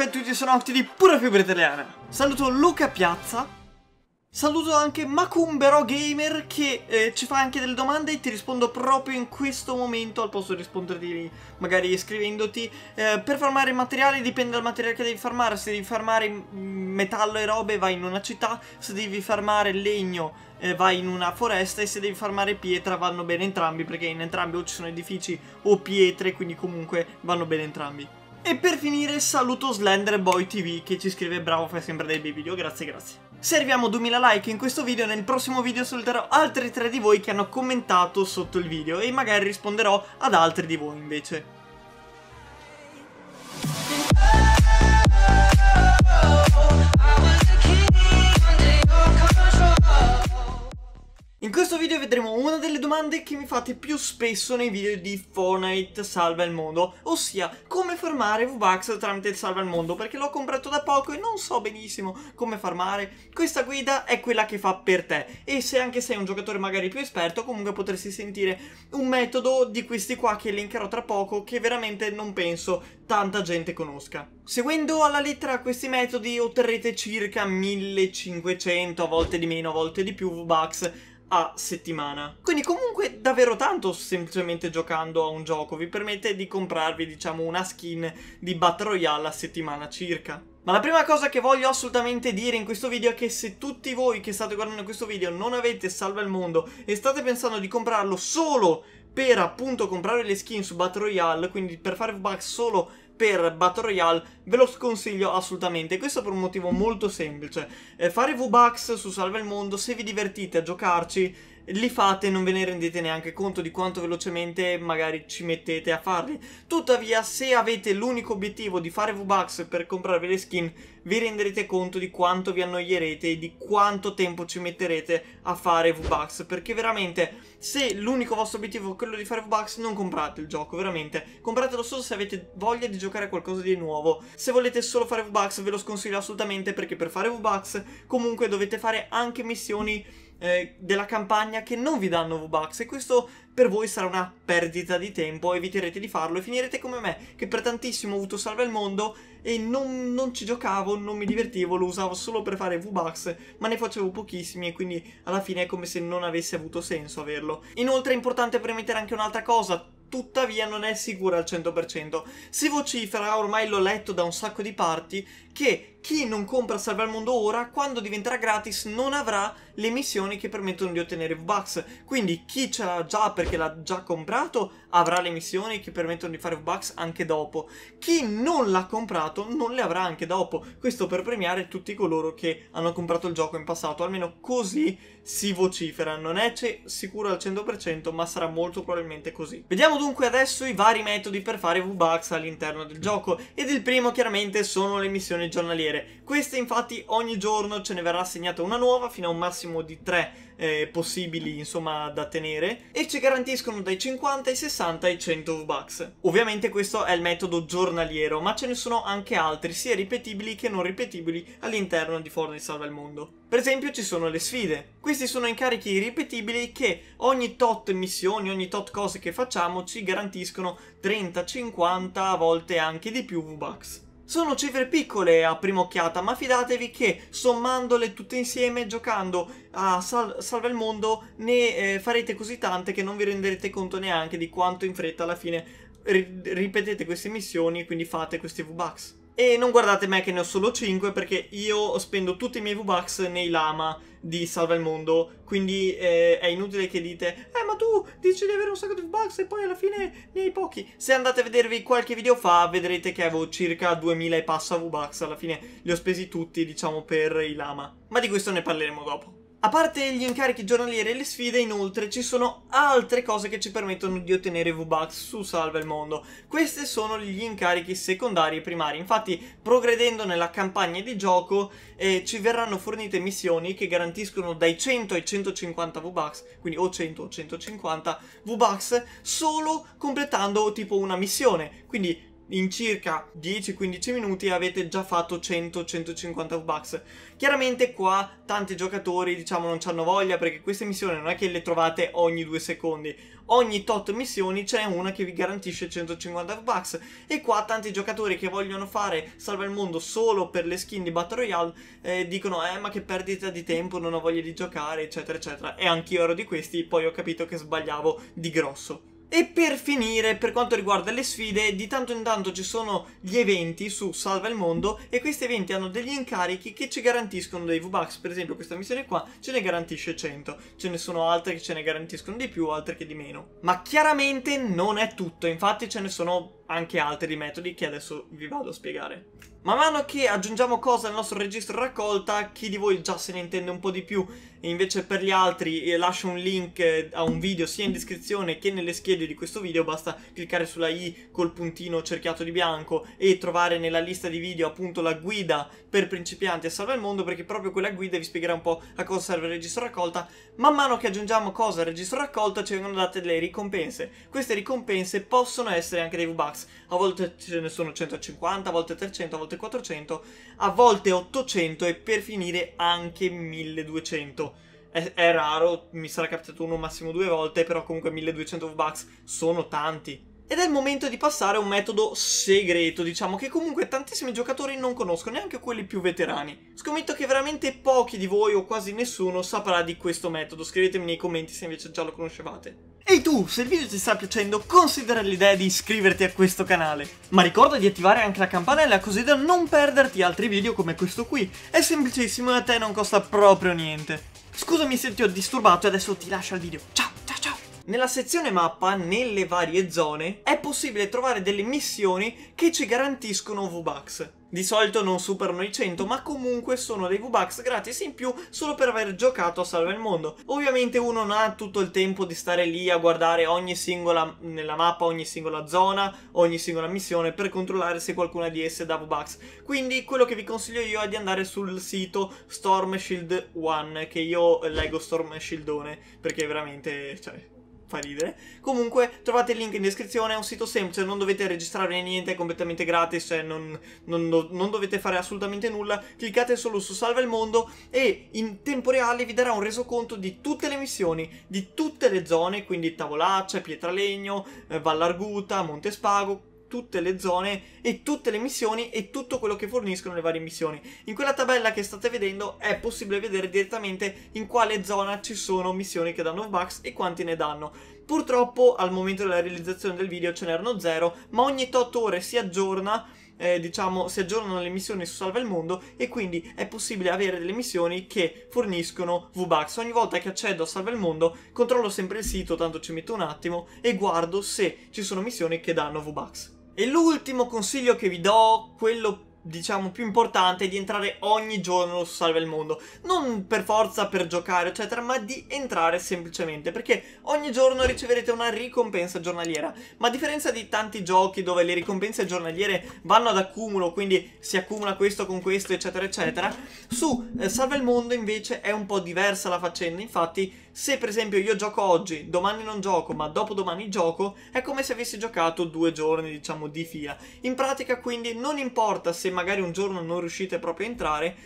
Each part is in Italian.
caffè a tutti, sono Octi di Pura Fibra Italiana. Saluto Luca Piazza. Saluto anche Macumbero Gamer che eh, ci fa anche delle domande e ti rispondo proprio in questo momento al posto di risponderti magari scrivendoti. Eh, per farmare materiale dipende dal materiale che devi farmare, se devi farmare metallo e robe vai in una città, se devi farmare legno eh, vai in una foresta e se devi farmare pietra vanno bene entrambi perché in entrambi o ci sono edifici o pietre quindi comunque vanno bene entrambi. E per finire saluto Slenderboy TV che ci scrive bravo fai sempre dei bei video, grazie grazie. Serviamo 2000 like in questo video nel prossimo video saluterò altri tre di voi che hanno commentato sotto il video e magari risponderò ad altri di voi invece. In questo video vedremo una delle domande che mi fate più spesso nei video di Fortnite Salva il Mondo, ossia come farmare V-Bucks tramite il Salva il Mondo, perché l'ho comprato da poco e non so benissimo come farmare. Questa guida è quella che fa per te e se anche sei un giocatore magari più esperto, comunque potresti sentire un metodo di questi qua che linkerò tra poco che veramente non penso tanta gente conosca. Seguendo alla lettera questi metodi otterrete circa 1500, a volte di meno, a volte di più V-Bucks a settimana. Quindi comunque davvero tanto semplicemente giocando a un gioco vi permette di comprarvi diciamo una skin di Battle Royale a settimana circa. Ma la prima cosa che voglio assolutamente dire in questo video è che se tutti voi che state guardando questo video non avete Salva il Mondo e state pensando di comprarlo solo per appunto comprare le skin su Battle Royale, quindi per fare bug solo per Battle Royale ve lo sconsiglio assolutamente. Questo per un motivo molto semplice. Eh, fare V-Bucks su Salve il Mondo, se vi divertite a giocarci, li fate e non ve ne rendete neanche conto di quanto velocemente magari ci mettete a farli. Tuttavia, se avete l'unico obiettivo di fare V-Bucks per comprarvi le skin, vi renderete conto di quanto vi annoierete e di quanto tempo ci metterete a fare V-Bucks, perché veramente se l'unico vostro obiettivo è quello di fare V-Bucks, non comprate il gioco, veramente. Compratelo solo se avete voglia di giocare a qualcosa di nuovo. Se volete solo fare V-Bucks, ve lo sconsiglio assolutamente perché per fare V-Bucks comunque dovete fare anche missioni eh, della campagna che non vi danno V-Bucks e questo per voi sarà una perdita di tempo, eviterete di farlo e finirete come me, che per tantissimo ho avuto Salve il Mondo e non, non ci giocavo, non mi divertivo, lo usavo solo per fare V-Bucks, ma ne facevo pochissimi e quindi alla fine è come se non avesse avuto senso averlo. Inoltre è importante premettere anche un'altra cosa, tuttavia non è sicura al 100%. Si vocifera, ormai l'ho letto da un sacco di parti, che chi non compra Salva il Mondo ora, quando diventerà gratis, non avrà le missioni che permettono di ottenere V-Bucks. Quindi chi ce l'ha già perché l'ha già comprato, avrà le missioni che permettono di fare V-Bucks anche dopo. Chi non l'ha comprato, non le avrà anche dopo. Questo per premiare tutti coloro che hanno comprato il gioco in passato. Almeno così si vocifera. Non è sicuro al 100%, ma sarà molto probabilmente così. Vediamo dunque adesso i vari metodi per fare V-Bucks all'interno del gioco. Ed il primo chiaramente sono le missioni giornaliere. Queste infatti ogni giorno ce ne verrà assegnata una nuova fino a un massimo di 3 eh, possibili insomma da tenere e ci garantiscono dai 50 ai 60 ai 100 V-Bucks. Ovviamente questo è il metodo giornaliero ma ce ne sono anche altri sia ripetibili che non ripetibili all'interno di Fortnite Salva il Mondo. Per esempio ci sono le sfide. Questi sono incarichi ripetibili che ogni tot missioni, ogni tot cose che facciamo ci garantiscono 30, 50, a volte anche di più V-Bucks. Sono cifre piccole a prima occhiata, ma fidatevi che sommandole tutte insieme, giocando a sal Salva il Mondo, ne eh, farete così tante che non vi renderete conto neanche di quanto in fretta alla fine ripetete queste missioni e quindi fate questi V-Bucks. E non guardate me che ne ho solo 5 perché io spendo tutti i miei V-Bucks nei lama di Salva il Mondo, quindi eh, è inutile che dite Eh ma tu dici di avere un sacco di V-Bucks e poi alla fine ne hai pochi. Se andate a vedervi qualche video fa vedrete che avevo circa 2000 e passa V-Bucks, alla fine li ho spesi tutti diciamo per i lama. Ma di questo ne parleremo dopo. A parte gli incarichi giornalieri e le sfide, inoltre, ci sono altre cose che ci permettono di ottenere V-Bucks su Salva il Mondo. Questi sono gli incarichi secondari e primari, infatti progredendo nella campagna di gioco eh, ci verranno fornite missioni che garantiscono dai 100 ai 150 V-Bucks, quindi o 100 o 150 V-Bucks, solo completando tipo una missione, quindi in circa 10-15 minuti avete già fatto 100-150 V-Bucks. Chiaramente qua tanti giocatori diciamo non hanno voglia perché queste missioni non è che le trovate ogni due secondi. Ogni tot missioni c'è una che vi garantisce 150 V-Bucks e qua tanti giocatori che vogliono fare Salva il Mondo solo per le skin di Battle Royale eh, dicono eh ma che perdita di tempo, non ho voglia di giocare eccetera eccetera e anch'io ero di questi poi ho capito che sbagliavo di grosso. E per finire, per quanto riguarda le sfide, di tanto in tanto ci sono gli eventi su Salva il Mondo e questi eventi hanno degli incarichi che ci garantiscono dei V-Bucks, per esempio questa missione qua ce ne garantisce 100, ce ne sono altre che ce ne garantiscono di più, altre che di meno. Ma chiaramente non è tutto, infatti ce ne sono anche altri metodi che adesso vi vado a spiegare. Man mano che aggiungiamo cose al nostro registro raccolta, chi di voi già se ne intende un po' di più, invece per gli altri eh, lascio un link eh, a un video sia in descrizione che nelle schede di questo video, basta cliccare sulla i col puntino cerchiato di bianco e trovare nella lista di video appunto la guida per principianti a salva il mondo, perché proprio quella guida vi spiegherà un po' a cosa serve il registro raccolta. Man mano che aggiungiamo cose al registro raccolta ci vengono date delle ricompense. Queste ricompense possono essere anche dei V-Bucks, a volte ce ne sono 150, a volte 300, a volte 400, a volte 800 e per finire anche 1200. È, è raro, mi sarà capitato uno massimo due volte, però comunque 1200 V-Bucks sono tanti. Ed è il momento di passare a un metodo segreto, diciamo, che comunque tantissimi giocatori non conoscono, neanche quelli più veterani. Scommetto che veramente pochi di voi o quasi nessuno saprà di questo metodo, scrivetemi nei commenti se invece già lo conoscevate. Ehi tu, se il video ti sta piacendo, considera l'idea di iscriverti a questo canale. Ma ricorda di attivare anche la campanella così da non perderti altri video come questo qui. È semplicissimo e a te non costa proprio niente. Scusami se ti ho disturbato e adesso ti lascio al video. Ciao! Nella sezione mappa, nelle varie zone, è possibile trovare delle missioni che ci garantiscono V-Bucks. Di solito non superano i 100, ma comunque sono dei V-Bucks gratis in più solo per aver giocato a Salva il Mondo. Ovviamente uno non ha tutto il tempo di stare lì a guardare ogni singola nella mappa, ogni singola zona, ogni singola missione per controllare se qualcuna di esse dà V-Bucks. Quindi quello che vi consiglio io è di andare sul sito Storm Shield One, che io leggo Storm Shieldone, perché veramente, cioè, fa ridere. Comunque, trovate il link in descrizione, è un sito semplice, non dovete registrarvi niente, è completamente gratis, eh, non, non, non, dovete fare assolutamente nulla. Cliccate solo su Salva il Mondo e in tempo reale vi darà un resoconto di tutte le missioni, di tutte le zone, quindi Tavolaccia, Pietralegno, eh, Vallarguta, Montespago, tutte le zone e tutte le missioni e tutto quello che forniscono le varie missioni. In quella tabella che state vedendo è possibile vedere direttamente in quale zona ci sono missioni che danno bugs e quanti ne danno. Purtroppo al momento della realizzazione del video ce n'erano zero, ma ogni 8 ore si aggiorna eh, diciamo, si aggiornano le missioni su Salva il Mondo e quindi è possibile avere delle missioni che forniscono V-Bucks. Ogni volta che accedo a Salva il Mondo controllo sempre il sito, tanto ci metto un attimo, e guardo se ci sono missioni che danno V-Bucks. E l'ultimo consiglio che vi do, quello diciamo, più importante di entrare ogni giorno su Salve il Mondo. Non per forza per giocare, eccetera, ma di entrare semplicemente, perché ogni giorno riceverete una ricompensa giornaliera. Ma a differenza di tanti giochi dove le ricompense giornaliere vanno ad accumulo, quindi si accumula questo con questo, eccetera, eccetera, su eh, Salve il Mondo invece è un po' diversa la faccenda. Infatti, se per esempio io gioco oggi, domani non gioco, ma dopodomani gioco, è come se avessi giocato due giorni, diciamo, di fila. In pratica, quindi, non importa se magari un giorno non riuscite proprio a entrare,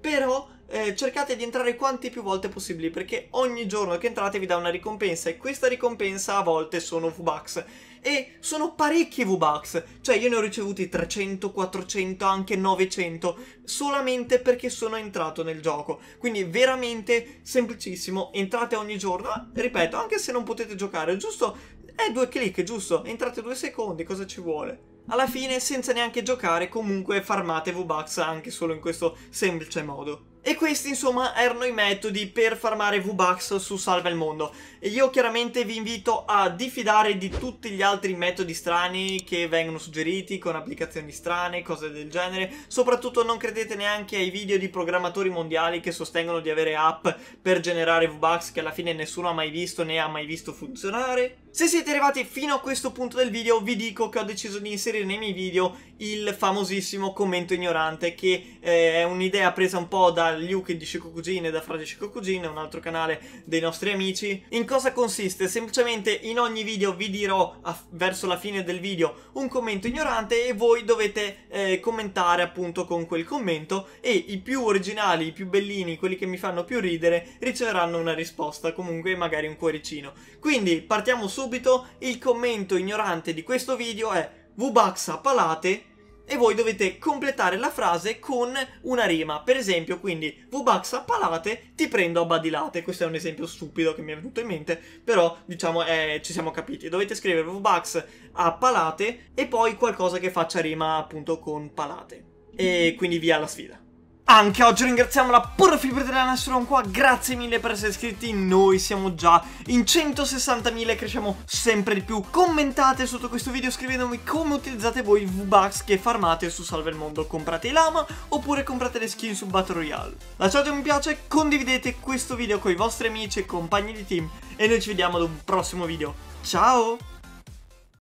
però eh, cercate di entrare quante più volte possibili perché ogni giorno che entrate vi dà una ricompensa e questa ricompensa a volte sono V-Bucks e sono parecchi V-Bucks, cioè io ne ho ricevuti 300, 400, anche 900 solamente perché sono entrato nel gioco, quindi veramente semplicissimo, entrate ogni giorno, ripeto, anche se non potete giocare, giusto? È due clic, giusto? Entrate due secondi, cosa ci vuole? Alla fine, senza neanche giocare, comunque farmate V-Bucks anche solo in questo semplice modo. E questi insomma erano i metodi per farmare V-Bucks su Salva il Mondo. E io chiaramente vi invito a diffidare di tutti gli altri metodi strani che vengono suggeriti con applicazioni strane, cose del genere. Soprattutto non credete neanche ai video di programmatori mondiali che sostengono di avere app per generare V-Bucks che alla fine nessuno ha mai visto né ha mai visto funzionare. Se siete arrivati fino a questo punto del video vi dico che ho deciso di inserire nei miei video il famosissimo commento ignorante che eh, è un'idea presa un po' dal Luke di Shiko e da Frate Shiko Cugine, un altro canale dei nostri amici. In cosa consiste? Semplicemente in ogni video vi dirò verso la fine del video un commento ignorante e voi dovete eh, commentare appunto con quel commento e i più originali, i più bellini, quelli che mi fanno più ridere, riceveranno una risposta, comunque magari un cuoricino. Quindi partiamo subito, il commento ignorante di questo video è Vubaxa Palate e voi dovete completare la frase con una rima. Per esempio, quindi Vubax a palate, ti prendo a badilate. Questo è un esempio stupido che mi è venuto in mente, però diciamo eh, ci siamo capiti. Dovete scrivere Vubax a palate e poi qualcosa che faccia rima appunto con palate. E quindi via la sfida. Anche oggi ringraziamo la pura fibra italiana Suron qua, grazie mille per essere iscritti, noi siamo già in 160.000 e cresciamo sempre di più. Commentate sotto questo video scrivendomi come utilizzate voi i V-Bucks che farmate su Salve il Mondo, comprate i lama oppure comprate le skin su Battle Royale. Lasciate un mi piace, condividete questo video con i vostri amici e compagni di team e noi ci vediamo ad un prossimo video. Ciao!